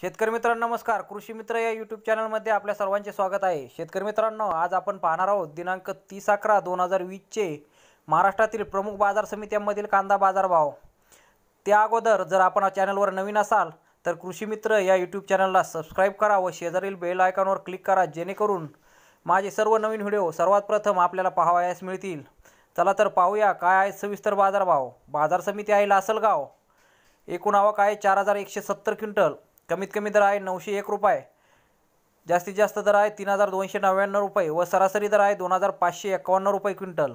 शेतकरी मित्रांनो नमस्कार कृषी मित्र या यूट्यूब चॅनलमध्ये आपल्या सर्वांचे स्वागत आहे शेतकरी मित्रांनो आज आपण पाहणार आहोत दिनांक तीस अकरा दोन हजार वीसचे महाराष्ट्रातील प्रमुख बाजार समित्यांमधील कांदा बाजारभाव त्या अगोदर जर आपण चॅनलवर नवीन असाल तर कृषी मित्र या यूट्यूब चॅनलला सबस्क्राईब करा व शेजारील बेल आयकॉनवर क्लिक करा जेणेकरून माझे सर्व नवीन व्हिडिओ सर्वात प्रथम आपल्याला पाहावयास मिळतील चला तर पाहूया काय आहे सविस्तर बाजारभाव बाजार समिती आहे लासलगाव एकूण आवक आहे चार हजार एकशे सत्तर क्विंटल कमीत कमी दर आहे नऊशे एक रुपये जास्तीत जास्त दर आहे तीन हजार दोनशे नव्याण्णव रुपये व सरासरी दर आहे दोन हजार पाचशे एकावन्न रुपये क्विंटल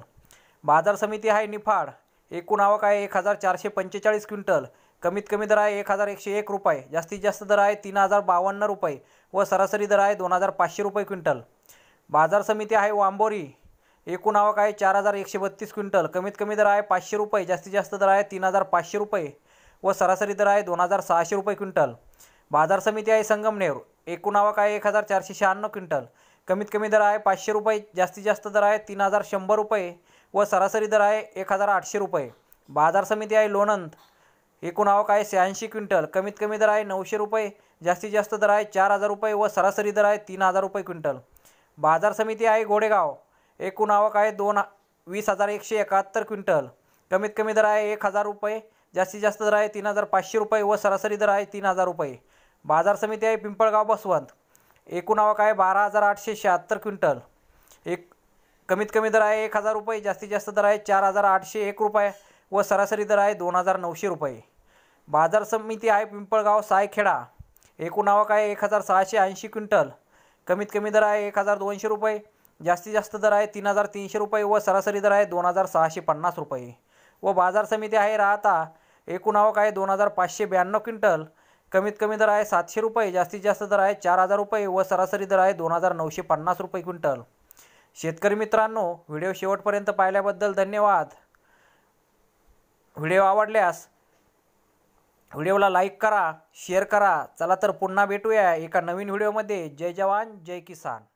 बाजार समिती आहे निफाड एकूण आवक आहे एक हजार चारशे पंचेचाळीस क्विंटल कमीत कमी दर आहे एक हजार एकशे एक रुपये जास्तीत जास्त दर आहे तीन हजार बावन्न रुपये व सरासरी दर आहे दोन हजार पाचशे रुपये क्विंटल बाजार समिती आहे वांबोरी एकूण आवक आहे चार हजार एकशे बत्तीस क्विंटल कमीत कमी दर आहे पाचशे रुपये जास्तीत जास्त दर आहे तीन हजार पाचशे रुपये व सरासरी दर आहे दोन हजार सहाशे रुपये क्विंटल बाजार समिती आहे संगमनेर एकूण आवक आहे एक हजार चारशे शहाण्णव क्विंटल कमीत कमी दर आहे पाचशे रुपये जास्तीत जास्त दर आहे तीन हजार शंभर रुपये व सरासरी दर आहे एक हजार आठशे रुपये बाजार समिती आहे लोणंद एकूण आवक आहे शहाऐंशी क्विंटल कमीत कमी दर आहे नऊशे रुपये जास्तीत जास्त दर आहे चार हजार रुपये व सरासरी दर आहे तीन हजार रुपये क्विंटल बाजार समिती आहे घोडेगाव एकूण आवक आहे दोन वीस हजार एकशे एकाहत्तर क्विंटल कमीत कमी दर आहे एक हजार रुपये जास्तीत जास्त दर आहे तीन हजार पाचशे रुपये व सरासरी दर आहे तीन हजार रुपये बाजार समिती आहे पिंपळगाव बसवंत एकूण आवक आहे बारा हजार आठशे शहात्तर क्विंटल एक कमीत कमी दर आहे एक हजार रुपये जास्तीत जास्त दर आहे चार हजार आठशे एक रुपये व सरासरी दर आहे दोन हजार नऊशे रुपये बाजार समिती आहे पिंपळगाव सायखेडा एकूण आवक आहे एक हजार सहाशे ऐंशी क्विंटल कमीत कमी दर आहे एक हजार दोनशे रुपये जास्तीत जास्त दर आहे तीन हजार तीनशे रुपये व सरासरी दर आहे दोन हजार सहाशे पन्नास रुपये व बाजार समिती आहे राहता एकूण आवक आहे दोन हजार पाचशे ब्याण्णव क्विंटल कमीत कमी दर आहे सातशे रुपये जास्तीत जास्त दर आहे चार हजार रुपये व सरासरी दर आहे दोन हजार नऊशे पन्नास रुपये क्विंटल शेतकरी मित्रांनो व्हिडिओ शेवटपर्यंत पाहिल्याबद्दल धन्यवाद व्हिडिओ आवडल्यास व्हिडिओला लाईक करा शेअर करा चला तर पुन्हा भेटूया एका नवीन व्हिडिओमध्ये जय जवान जय किसान